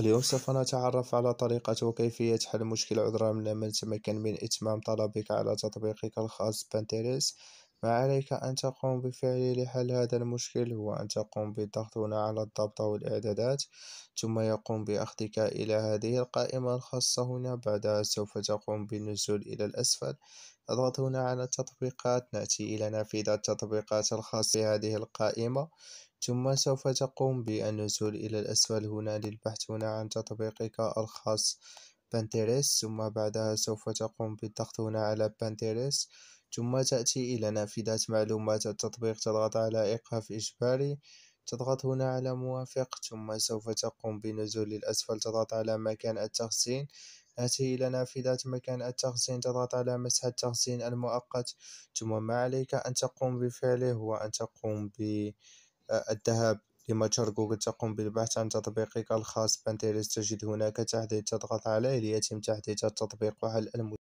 اليوم سوف نتعرف على طريقة وكيفية حل مشكل عذرا من من تمكن من إتمام طلبك على تطبيقك الخاص بانتريس فعليك أن تقوم بفعل لحل هذا المشكل هو أن تقوم بالضغط هنا على الضبط والإعدادات ثم يقوم بأخذك إلى هذه القائمة الخاصة هنا بعدها سوف تقوم بالنزول إلى الأسفل تضغط هنا على التطبيقات نأتي إلى نافذة التطبيقات الخاصة بهذه القائمة ثم سوف تقوم بالنزول إلى الأسفل هنا للبحث هنا عن تطبيقك الخاص بانتيريس ثم بعدها سوف تقوم بالضغط هنا على بانتيريس ثم تأتي إلى نافذة معلومات التطبيق تضغط على إيقاف إجباري تضغط هنا على موافق ثم سوف تقوم بنزول للأسفل تضغط على مكان التخزين نأتي إلى نافذة مكان التخزين تضغط على مسح التخزين المؤقت ثم ما عليك أن تقوم بفعله هو أن تقوم بالذهاب آه، لمتجر جوجل تقوم بالبحث عن تطبيقك الخاص بانترست تجد هناك تحديث تضغط عليه ليتم تحديث التطبيق وحل المشكلة